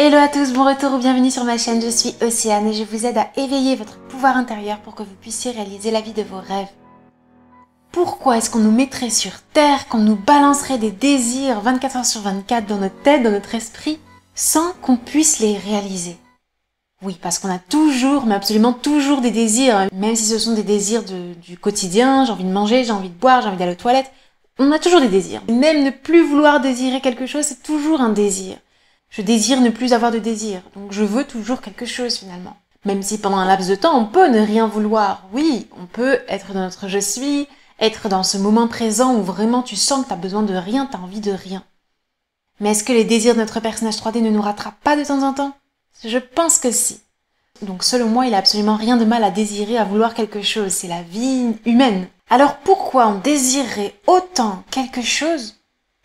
Hello à tous, bon retour ou bienvenue sur ma chaîne, je suis Océane et je vous aide à éveiller votre pouvoir intérieur pour que vous puissiez réaliser la vie de vos rêves. Pourquoi est-ce qu'on nous mettrait sur Terre, qu'on nous balancerait des désirs 24 heures sur 24 dans notre tête, dans notre esprit, sans qu'on puisse les réaliser Oui, parce qu'on a toujours, mais absolument toujours des désirs, même si ce sont des désirs du quotidien, j'ai envie de manger, j'ai envie de boire, j'ai envie d'aller aux toilettes, on a toujours des désirs. Même ne plus vouloir désirer quelque chose, c'est toujours un désir. Je désire ne plus avoir de désir. Donc je veux toujours quelque chose finalement. Même si pendant un laps de temps, on peut ne rien vouloir. Oui, on peut être dans notre je suis, être dans ce moment présent où vraiment tu sens que t'as besoin de rien, t'as envie de rien. Mais est-ce que les désirs de notre personnage 3D ne nous rattrapent pas de temps en temps Je pense que si. Donc selon moi, il a absolument rien de mal à désirer, à vouloir quelque chose. C'est la vie humaine. Alors pourquoi on désirerait autant quelque chose,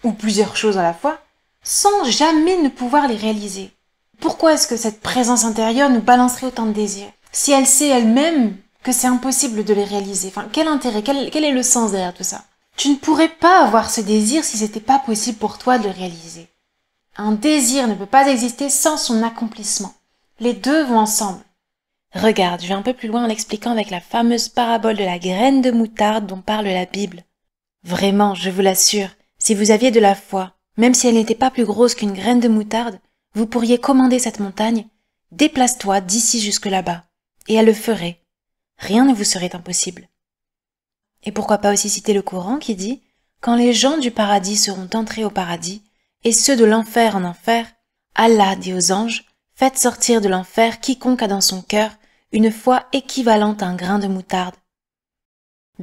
ou plusieurs choses à la fois, sans jamais ne pouvoir les réaliser. Pourquoi est-ce que cette présence intérieure nous balancerait autant de désirs Si elle sait elle-même que c'est impossible de les réaliser, enfin, quel intérêt, quel, est le sens derrière tout ça Tu ne pourrais pas avoir ce désir si c'était pas possible pour toi de le réaliser. Un désir ne peut pas exister sans son accomplissement. Les deux vont ensemble. Regarde, je vais un peu plus loin en l'expliquant avec la fameuse parabole de la graine de moutarde dont parle la Bible. Vraiment, je vous l'assure, si vous aviez de la foi, même si elle n'était pas plus grosse qu'une graine de moutarde, vous pourriez commander cette montagne, déplace-toi d'ici jusque là-bas, et elle le ferait. Rien ne vous serait impossible. Et pourquoi pas aussi citer le Coran qui dit Quand les gens du paradis seront entrés au paradis, et ceux de l'enfer en enfer, Allah dit aux anges Faites sortir de l'enfer quiconque a dans son cœur une foi équivalente à un grain de moutarde,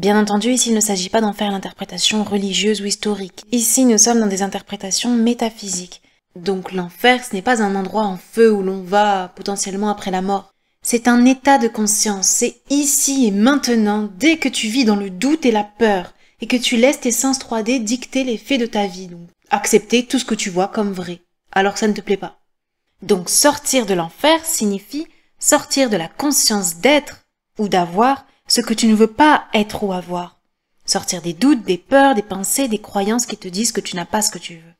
Bien entendu, ici il ne s'agit pas d'en faire l'interprétation religieuse ou historique. Ici nous sommes dans des interprétations métaphysiques. Donc l'enfer, ce n'est pas un endroit en feu où l'on va potentiellement après la mort. C'est un état de conscience, c'est ici et maintenant, dès que tu vis dans le doute et la peur, et que tu laisses tes sens 3D dicter les faits de ta vie, donc accepter tout ce que tu vois comme vrai, alors que ça ne te plaît pas. Donc sortir de l'enfer signifie sortir de la conscience d'être ou d'avoir ce que tu ne veux pas être ou avoir. Sortir des doutes, des peurs, des pensées, des croyances qui te disent que tu n'as pas ce que tu veux.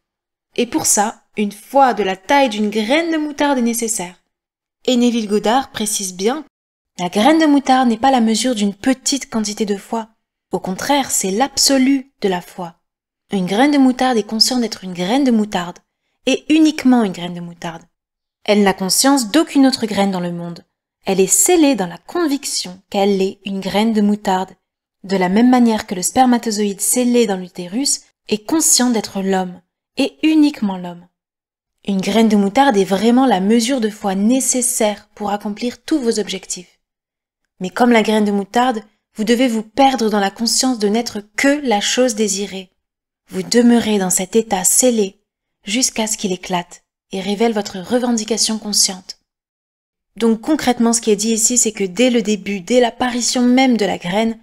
Et pour ça, une foi de la taille d'une graine de moutarde est nécessaire. Et Neville Goddard précise bien, la graine de moutarde n'est pas la mesure d'une petite quantité de foi. Au contraire, c'est l'absolu de la foi. Une graine de moutarde est consciente d'être une graine de moutarde, et uniquement une graine de moutarde. Elle n'a conscience d'aucune autre graine dans le monde elle est scellée dans la conviction qu'elle est une graine de moutarde, de la même manière que le spermatozoïde scellé dans l'utérus est conscient d'être l'homme, et uniquement l'homme. Une graine de moutarde est vraiment la mesure de foi nécessaire pour accomplir tous vos objectifs. Mais comme la graine de moutarde, vous devez vous perdre dans la conscience de n'être que la chose désirée. Vous demeurez dans cet état scellé jusqu'à ce qu'il éclate et révèle votre revendication consciente. Donc concrètement, ce qui est dit ici, c'est que dès le début, dès l'apparition même de la graine,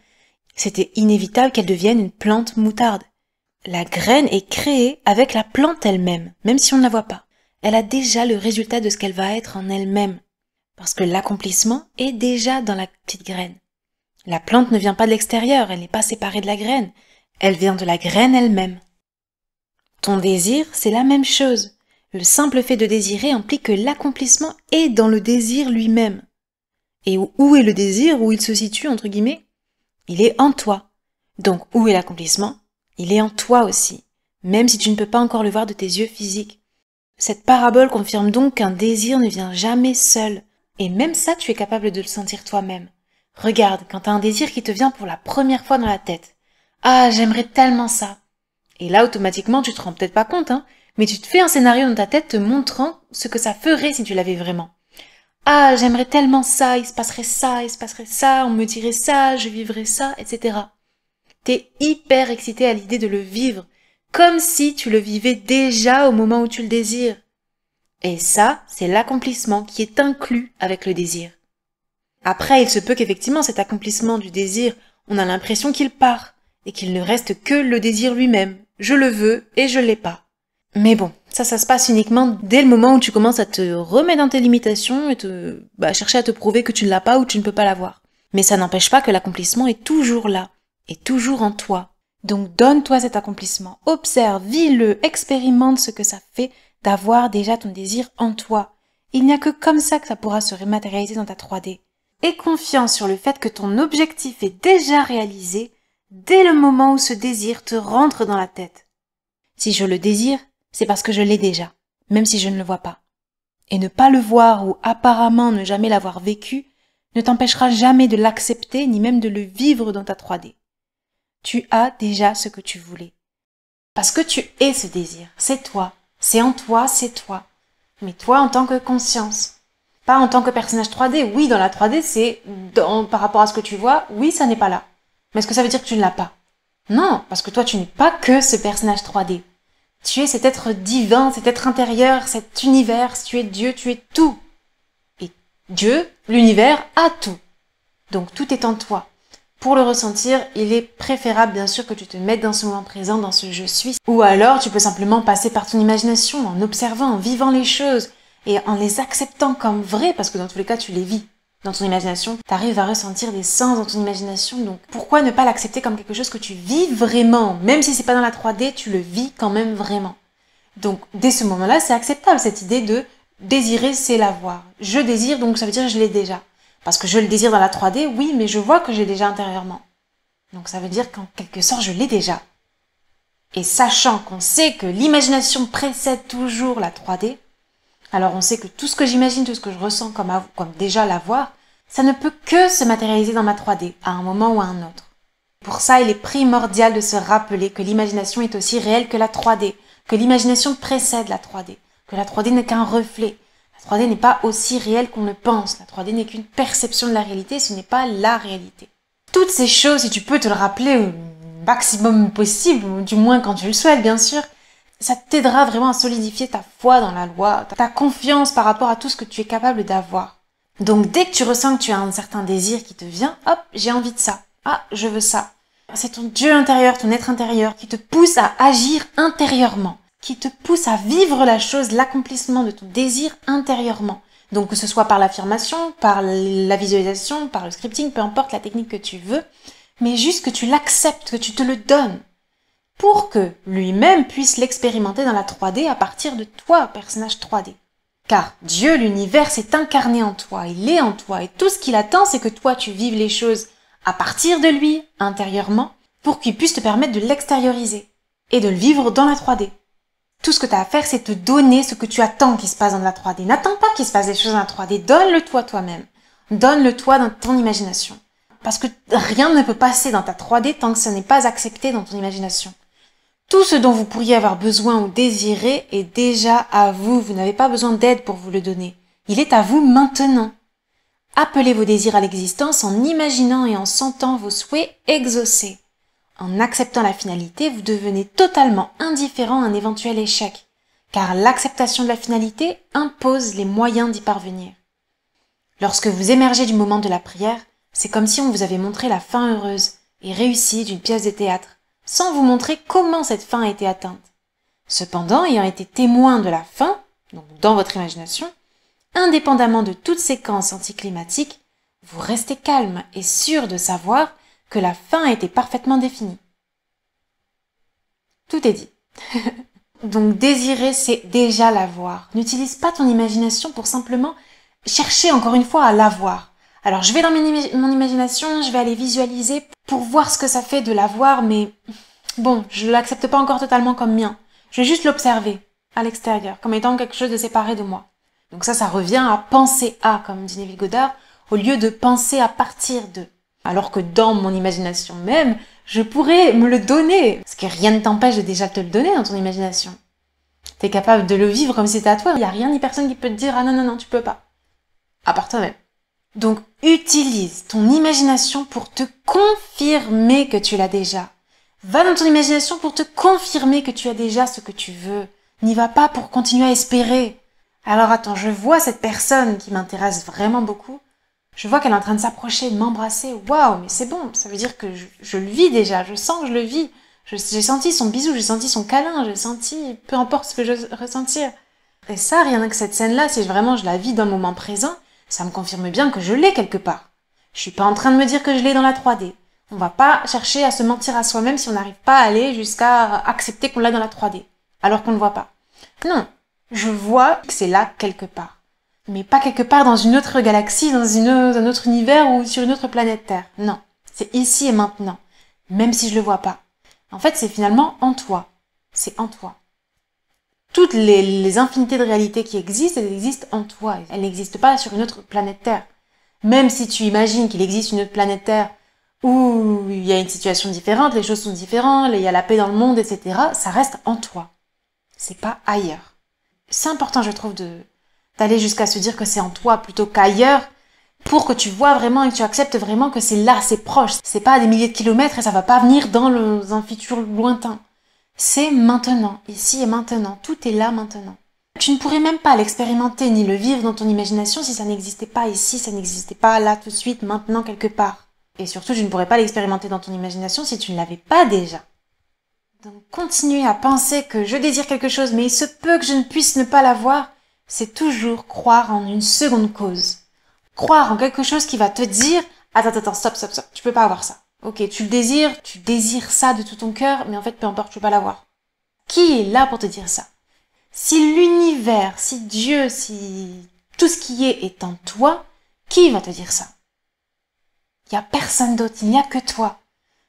c'était inévitable qu'elle devienne une plante moutarde. La graine est créée avec la plante elle-même, même si on ne la voit pas. Elle a déjà le résultat de ce qu'elle va être en elle-même, parce que l'accomplissement est déjà dans la petite graine. La plante ne vient pas de l'extérieur, elle n'est pas séparée de la graine, elle vient de la graine elle-même. Ton désir, c'est la même chose. Le simple fait de désirer implique que l'accomplissement est dans le désir lui-même. Et où est le désir, où il se situe, entre guillemets Il est en toi. Donc où est l'accomplissement Il est en toi aussi, même si tu ne peux pas encore le voir de tes yeux physiques. Cette parabole confirme donc qu'un désir ne vient jamais seul. Et même ça, tu es capable de le sentir toi-même. Regarde, quand as un désir qui te vient pour la première fois dans la tête. Ah, j'aimerais tellement ça. Et là, automatiquement, tu te rends peut-être pas compte, hein, mais tu te fais un scénario dans ta tête te montrant ce que ça ferait si tu l'avais vraiment. Ah, j'aimerais tellement ça, il se passerait ça, il se passerait ça, on me dirait ça, je vivrais ça, etc. T'es hyper excité à l'idée de le vivre, comme si tu le vivais déjà au moment où tu le désires. Et ça, c'est l'accomplissement qui est inclus avec le désir. Après, il se peut qu'effectivement cet accomplissement du désir, on a l'impression qu'il part, et qu'il ne reste que le désir lui-même. Je le veux et je l'ai pas. Mais bon, ça, ça se passe uniquement dès le moment où tu commences à te remettre dans tes limitations et te, bah, chercher à te prouver que tu ne l'as pas ou tu ne peux pas l'avoir. Mais ça n'empêche pas que l'accomplissement est toujours là, et toujours en toi. Donc donne-toi cet accomplissement, observe, vis-le, expérimente ce que ça fait d'avoir déjà ton désir en toi. Il n'y a que comme ça que ça pourra se rematérialiser dans ta 3D. Et confiance sur le fait que ton objectif est déjà réalisé dès le moment où ce désir te rentre dans la tête. Si je le désire, c'est parce que je l'ai déjà, même si je ne le vois pas. Et ne pas le voir ou apparemment ne jamais l'avoir vécu ne t'empêchera jamais de l'accepter ni même de le vivre dans ta 3D. Tu as déjà ce que tu voulais. Parce que tu es ce désir, c'est toi, c'est en toi, c'est toi. Mais toi en tant que conscience, pas en tant que personnage 3D. Oui, dans la 3D, c'est par rapport à ce que tu vois, oui, ça n'est pas là. Mais est-ce que ça veut dire que tu ne l'as pas Non, parce que toi, tu n'es pas que ce personnage 3D. Tu es cet être divin, cet être intérieur, cet univers, tu es Dieu, tu es tout. Et Dieu, l'univers, a tout. Donc tout est en toi. Pour le ressentir, il est préférable bien sûr que tu te mettes dans ce moment présent, dans ce je suis. Ou alors tu peux simplement passer par ton imagination en observant, en vivant les choses et en les acceptant comme vraies parce que dans tous les cas tu les vis dans ton imagination, tu arrives à ressentir des sens dans ton imagination. Donc pourquoi ne pas l'accepter comme quelque chose que tu vis vraiment Même si c'est pas dans la 3D, tu le vis quand même vraiment. Donc dès ce moment-là, c'est acceptable cette idée de désirer, c'est l'avoir. Je désire, donc ça veut dire que je l'ai déjà. Parce que je le désire dans la 3D, oui, mais je vois que j'ai déjà intérieurement. Donc ça veut dire qu'en quelque sorte, je l'ai déjà. Et sachant qu'on sait que l'imagination précède toujours la 3D, alors on sait que tout ce que j'imagine, tout ce que je ressens comme, comme déjà l'avoir, ça ne peut que se matérialiser dans ma 3D, à un moment ou à un autre. Pour ça, il est primordial de se rappeler que l'imagination est aussi réelle que la 3D, que l'imagination précède la 3D, que la 3D n'est qu'un reflet. La 3D n'est pas aussi réelle qu'on le pense, la 3D n'est qu'une perception de la réalité, ce n'est pas la réalité. Toutes ces choses, si tu peux te le rappeler au euh, maximum possible, du moins quand tu le souhaites bien sûr, ça t'aidera vraiment à solidifier ta foi dans la loi, ta confiance par rapport à tout ce que tu es capable d'avoir. Donc dès que tu ressens que tu as un certain désir qui te vient, hop, j'ai envie de ça. Ah, je veux ça. C'est ton Dieu intérieur, ton être intérieur qui te pousse à agir intérieurement, qui te pousse à vivre la chose, l'accomplissement de ton désir intérieurement. Donc que ce soit par l'affirmation, par la visualisation, par le scripting, peu importe la technique que tu veux, mais juste que tu l'acceptes, que tu te le donnes pour que lui-même puisse l'expérimenter dans la 3D à partir de toi, personnage 3D. Car Dieu, l'univers, s'est incarné en toi, il est en toi, et tout ce qu'il attend, c'est que toi, tu vives les choses à partir de lui, intérieurement, pour qu'il puisse te permettre de l'extérioriser et de le vivre dans la 3D. Tout ce que tu as à faire, c'est te donner ce que tu attends qu'il se passe dans la 3D. N'attends pas qu'il se passe des choses dans la 3D, donne-le-toi toi-même. Donne-le-toi dans ton imagination. Parce que rien ne peut passer dans ta 3D tant que ça n'est pas accepté dans ton imagination. Tout ce dont vous pourriez avoir besoin ou désirer est déjà à vous. Vous n'avez pas besoin d'aide pour vous le donner. Il est à vous maintenant. Appelez vos désirs à l'existence en imaginant et en sentant vos souhaits exaucés. En acceptant la finalité, vous devenez totalement indifférent à un éventuel échec, car l'acceptation de la finalité impose les moyens d'y parvenir. Lorsque vous émergez du moment de la prière, c'est comme si on vous avait montré la fin heureuse et réussie d'une pièce de théâtre sans vous montrer comment cette fin a été atteinte. Cependant, ayant été témoin de la fin, donc dans votre imagination, indépendamment de toute séquence anticlimatique, vous restez calme et sûr de savoir que la fin a été parfaitement définie. Tout est dit. donc désirer, c'est déjà l'avoir. N'utilise pas ton imagination pour simplement chercher encore une fois à l'avoir. Alors je vais dans mon imagination, je vais aller visualiser pour voir ce que ça fait de l'avoir, mais bon, je l'accepte pas encore totalement comme mien. Je vais juste l'observer à l'extérieur, comme étant quelque chose de séparé de moi. Donc ça, ça revient à penser à, comme dit Neville Goddard, au lieu de penser à partir de. Alors que dans mon imagination même, je pourrais me le donner. Parce que rien ne t'empêche de déjà te le donner dans ton imagination. T'es capable de le vivre comme si c'était à toi. Il n'y a rien ni personne qui peut te dire, ah non, non, non, tu peux pas. À part toi-même. Donc utilise ton imagination pour te confirmer que tu l'as déjà. Va dans ton imagination pour te confirmer que tu as déjà ce que tu veux. N'y va pas pour continuer à espérer. Alors attends, je vois cette personne qui m'intéresse vraiment beaucoup. Je vois qu'elle est en train de s'approcher, de m'embrasser. Waouh, mais c'est bon, ça veut dire que je, le vis déjà, je sens que je le vis. J'ai senti son bisou, j'ai senti son câlin, j'ai senti peu importe ce que je ressentir. Et ça, rien que cette scène-là, si vraiment je la vis dans le moment présent, ça me confirme bien que je l'ai quelque part. Je suis pas en train de me dire que je l'ai dans la 3D. On va pas chercher à se mentir à soi-même si on n'arrive pas à aller jusqu'à accepter qu'on l'a dans la 3D, alors qu'on ne voit pas. Non, je vois que c'est là quelque part. Mais pas quelque part dans une autre galaxie, dans, dans un autre univers ou sur une autre planète Terre. Non, c'est ici et maintenant, même si je le vois pas. En fait, c'est finalement en toi. C'est en toi toutes les, infinités de réalités qui existent, elles existent en toi. Elles n'existent pas sur une autre planète Terre. Même si tu imagines qu'il existe une autre planète Terre où il y a une situation différente, les choses sont différentes, il y a la paix dans le monde, etc., ça reste en toi. C'est pas ailleurs. C'est important, je trouve, de, d'aller jusqu'à se dire que c'est en toi plutôt qu'ailleurs pour que tu vois vraiment et que tu acceptes vraiment que c'est là, c'est proche. C'est pas à des milliers de kilomètres et ça va pas venir dans, dans un futur lointain. C'est maintenant, ici et maintenant. Tout est là maintenant. Tu ne pourrais même pas l'expérimenter ni le vivre dans ton imagination si ça n'existait pas ici, ça n'existait pas là tout de suite, maintenant quelque part. Et surtout, tu ne pourrais pas l'expérimenter dans ton imagination si tu ne l'avais pas déjà. Donc continuer à penser que je désire quelque chose mais il se peut que je ne puisse ne pas l'avoir, c'est toujours croire en une seconde cause. Croire en quelque chose qui va te dire attends attends stop stop stop, tu peux pas avoir ça. Ok, tu le désires, tu désires ça de tout ton cœur, mais en fait, peu importe, tu peux pas l'avoir. Qui est là pour te dire ça Si l'univers, si Dieu, si tout ce qui est est en toi, qui va te dire ça Il n'y a personne d'autre, il n'y a que toi.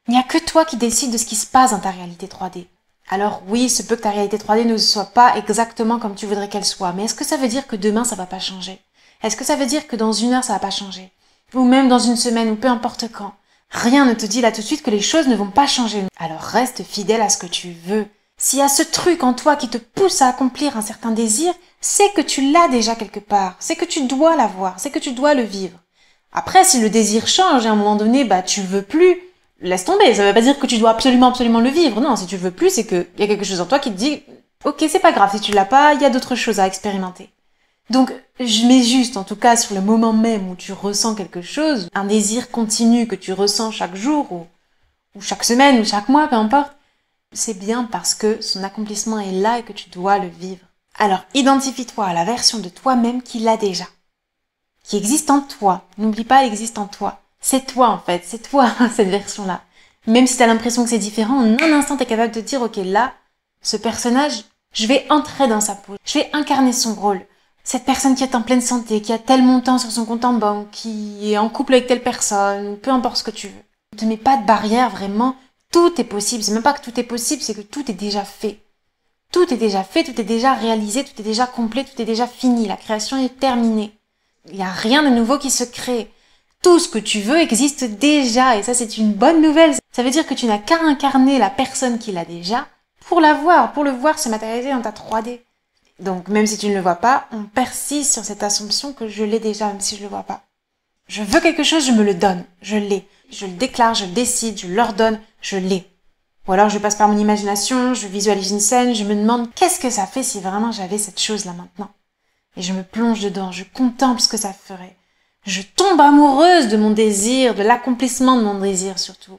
Il n'y a que toi qui décides de ce qui se passe dans ta réalité 3D. Alors oui, il se peut que ta réalité 3D ne soit pas exactement comme tu voudrais qu'elle soit, mais est-ce que ça veut dire que demain ça va pas changer Est-ce que ça veut dire que dans une heure ça va pas changer Ou même dans une semaine, ou peu importe quand Rien ne te dit là tout de suite que les choses ne vont pas changer. Alors reste fidèle à ce que tu veux. S'il y a ce truc en toi qui te pousse à accomplir un certain désir, c'est que tu l'as déjà quelque part, c'est que tu dois l'avoir, c'est que tu dois le vivre. Après, si le désir change et à un moment donné, bah tu veux plus, laisse tomber. Ça veut pas dire que tu dois absolument, absolument le vivre. Non, si tu veux plus, c'est que y a quelque chose en toi qui te dit, ok, c'est pas grave, si tu l'as pas, il y a d'autres choses à expérimenter. Donc, je mets juste, en tout cas, sur le moment même où tu ressens quelque chose, un désir continu que tu ressens chaque jour ou, chaque semaine ou chaque mois, peu importe, c'est bien parce que son accomplissement est là et que tu dois le vivre. Alors, identifie-toi à la version de toi-même qui l'a déjà, qui existe en toi. N'oublie pas, elle existe en toi. C'est toi, en fait, c'est toi, cette version-là. Même si tu as l'impression que c'est différent, en un instant, tu es capable de dire, ok, là, ce personnage, je vais entrer dans sa peau, je vais incarner son rôle, cette personne qui est en pleine santé, qui a tel montant sur son compte en banque, qui est en couple avec telle personne, peu importe ce que tu veux. Ne te mets pas de barrière vraiment. Tout est possible. C'est même pas que tout est possible, c'est que tout est déjà fait. Tout est déjà fait, tout est déjà réalisé, tout est déjà complet, tout est déjà fini. La création est terminée. Il n'y a rien de nouveau qui se crée. Tout ce que tu veux existe déjà et ça c'est une bonne nouvelle. Ça veut dire que tu n'as qu'à incarner la personne qui l'a déjà pour la voir, pour le voir se matérialiser dans ta 3D. Donc même si tu ne le vois pas, on persiste sur cette assumption que je l'ai déjà, même si je ne le vois pas. Je veux quelque chose, je me le donne, je l'ai. Je le déclare, je le décide, je l'ordonne, je l'ai. Ou alors je passe par mon imagination, je visualise une scène, je me demande qu'est-ce que ça fait si vraiment j'avais cette chose là maintenant. Et je me plonge dedans, je contemple ce que ça ferait. Je tombe amoureuse de mon désir, de l'accomplissement de mon désir surtout.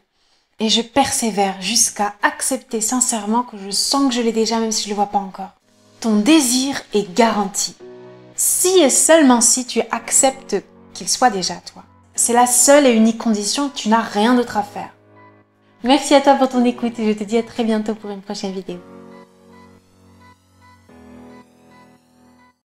Et je persévère jusqu'à accepter sincèrement que je sens que je l'ai déjà même si je ne le vois pas encore ton désir est garanti. Si et seulement si tu acceptes qu'il soit déjà toi. C'est la seule et unique condition, tu n'as rien d'autre à faire. Merci à toi pour ton écoute et je te dis à très bientôt pour une prochaine vidéo.